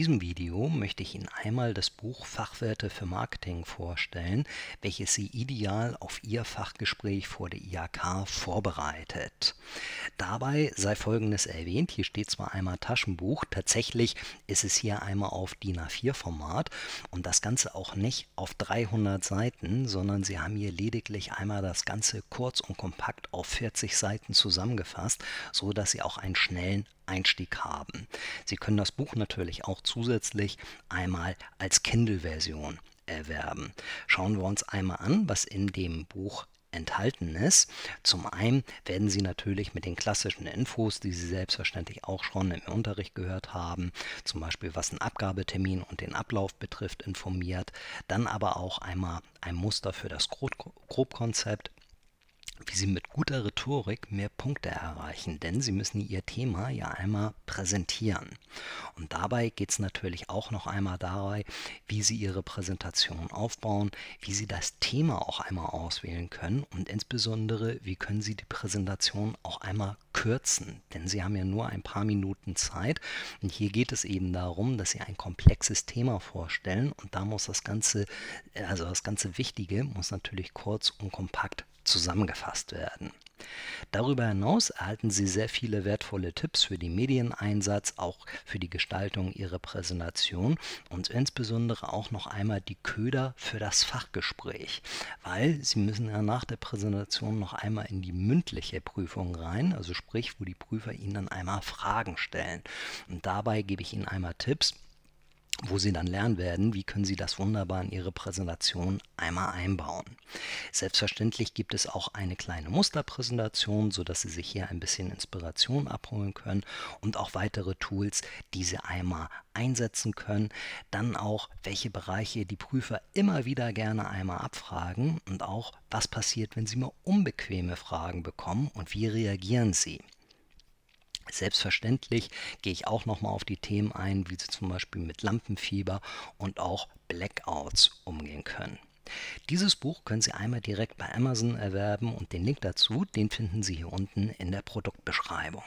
diesem Video möchte ich Ihnen einmal das Buch Fachwerte für Marketing vorstellen, welches Sie ideal auf Ihr Fachgespräch vor der IHK vorbereitet. Dabei sei Folgendes erwähnt, hier steht zwar einmal Taschenbuch, tatsächlich ist es hier einmal auf DIN A4 Format und das Ganze auch nicht auf 300 Seiten, sondern Sie haben hier lediglich einmal das Ganze kurz und kompakt auf 40 Seiten zusammengefasst, so dass Sie auch einen schnellen Einstieg haben. Sie können das Buch natürlich auch zusätzlich einmal als Kindle-Version erwerben. Schauen wir uns einmal an, was in dem Buch enthalten ist. Zum einen werden Sie natürlich mit den klassischen Infos, die Sie selbstverständlich auch schon im Unterricht gehört haben, zum Beispiel was den Abgabetermin und den Ablauf betrifft, informiert. Dann aber auch einmal ein Muster für das Grobkonzept, wie sie mit guter Rhetorik mehr Punkte erreichen, denn sie müssen ihr Thema ja einmal präsentieren. Und dabei geht es natürlich auch noch einmal dabei, wie sie ihre Präsentation aufbauen, wie sie das Thema auch einmal auswählen können und insbesondere, wie können sie die Präsentation auch einmal verkürzen, denn Sie haben ja nur ein paar Minuten Zeit. Und hier geht es eben darum, dass Sie ein komplexes Thema vorstellen und da muss das Ganze, also das ganze Wichtige, muss natürlich kurz und kompakt zusammengefasst werden. Darüber hinaus erhalten Sie sehr viele wertvolle Tipps für den Medieneinsatz, auch für die Gestaltung Ihrer Präsentation und insbesondere auch noch einmal die Köder für das Fachgespräch, weil Sie müssen ja nach der Präsentation noch einmal in die mündliche Prüfung rein, also sprich, wo die Prüfer Ihnen dann einmal Fragen stellen. Und dabei gebe ich Ihnen einmal Tipps, wo Sie dann lernen werden, wie können Sie das wunderbar in Ihre Präsentation einmal einbauen. Selbstverständlich gibt es auch eine kleine Musterpräsentation, sodass Sie sich hier ein bisschen Inspiration abholen können und auch weitere Tools, die Sie einmal einsetzen können. Dann auch, welche Bereiche die Prüfer immer wieder gerne einmal abfragen und auch, was passiert, wenn Sie mal unbequeme Fragen bekommen und wie reagieren Sie. Selbstverständlich gehe ich auch nochmal auf die Themen ein, wie Sie zum Beispiel mit Lampenfieber und auch Blackouts umgehen können. Dieses Buch können Sie einmal direkt bei Amazon erwerben und den Link dazu, den finden Sie hier unten in der Produktbeschreibung.